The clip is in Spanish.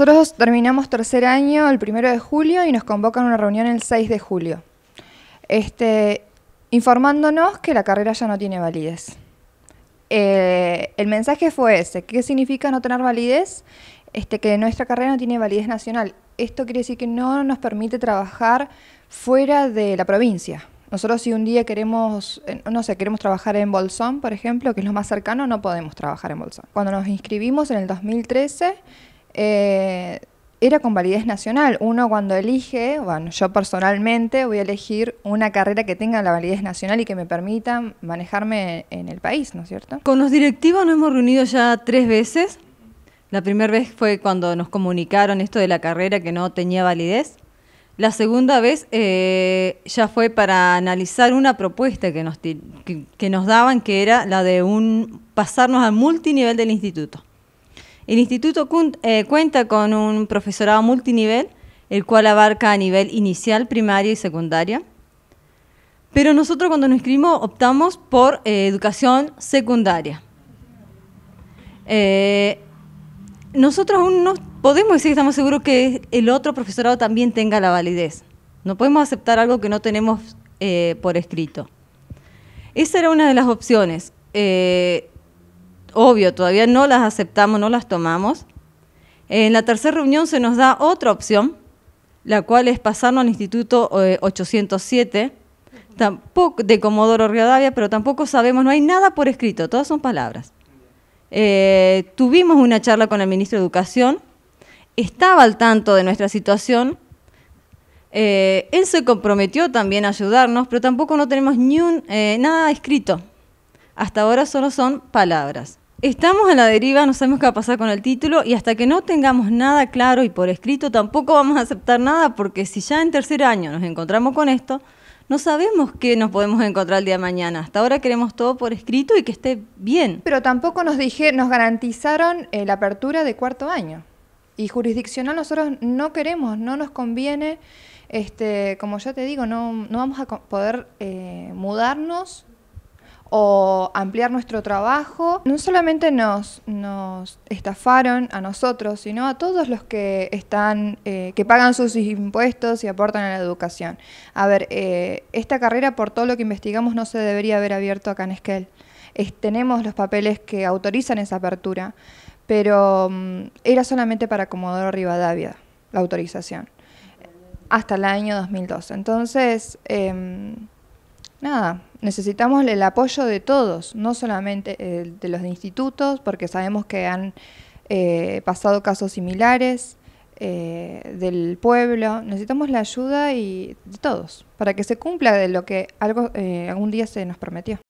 Nosotros terminamos tercer año el primero de julio y nos convocan a una reunión el 6 de julio, este, informándonos que la carrera ya no tiene validez. Eh, el mensaje fue ese, ¿qué significa no tener validez? Este, que nuestra carrera no tiene validez nacional. Esto quiere decir que no nos permite trabajar fuera de la provincia. Nosotros si un día queremos, eh, no sé, queremos trabajar en Bolsón, por ejemplo, que es lo más cercano, no podemos trabajar en Bolsón. Cuando nos inscribimos en el 2013, eh, era con validez nacional. Uno cuando elige, bueno, yo personalmente voy a elegir una carrera que tenga la validez nacional y que me permita manejarme en el país, ¿no es cierto? Con los directivos nos hemos reunido ya tres veces. La primera vez fue cuando nos comunicaron esto de la carrera que no tenía validez. La segunda vez eh, ya fue para analizar una propuesta que nos, que nos daban, que era la de un pasarnos al multinivel del instituto. El instituto eh, cuenta con un profesorado multinivel, el cual abarca a nivel inicial, primaria y secundaria. Pero nosotros cuando nos inscribimos optamos por eh, educación secundaria. Eh, nosotros aún no podemos decir que estamos seguros que el otro profesorado también tenga la validez. No podemos aceptar algo que no tenemos por escrito. Esa era una de las opciones obvio, todavía no las aceptamos, no las tomamos. En la tercera reunión se nos da otra opción, la cual es pasarnos al Instituto 807 eh, tampoco, de Comodoro Rivadavia, pero tampoco sabemos, no hay nada por escrito, todas son palabras. Eh, tuvimos una charla con el ministro de Educación, estaba al tanto de nuestra situación, eh, él se comprometió también a ayudarnos, pero tampoco no tenemos ni un, nada escrito. Hasta ahora solo son palabras. Estamos a la deriva, no sabemos qué va a pasar con el título y hasta que no tengamos nada claro y por escrito tampoco vamos a aceptar nada porque si ya en tercer año nos encontramos con esto, no sabemos qué nos podemos encontrar el día de mañana. Hasta ahora queremos todo por escrito y que esté bien. Pero tampoco nos, dije, nos garantizaron eh, la apertura de cuarto año. Y jurisdiccional nosotros no queremos, no nos conviene. Este, como ya te digo, no, vamos a poder eh, mudarnos o ampliar nuestro trabajo, no solamente nos, estafaron a nosotros, sino a todos los que están, eh, que pagan sus impuestos y aportan a la educación. A ver, eh, esta carrera, por todo lo que investigamos, no se debería haber abierto acá en Esquel. tenemos los papeles que autorizan esa apertura, pero mm, era solamente para Comodoro Rivadavia la autorización, hasta el año 2002. Entonces, em, nada, necesitamos el apoyo de todos, no solamente eh, de los institutos, porque sabemos que han eh, pasado casos similares, eh, del pueblo, necesitamos la ayuda y de todos, para que se cumpla de lo que algo, algún día se nos prometió.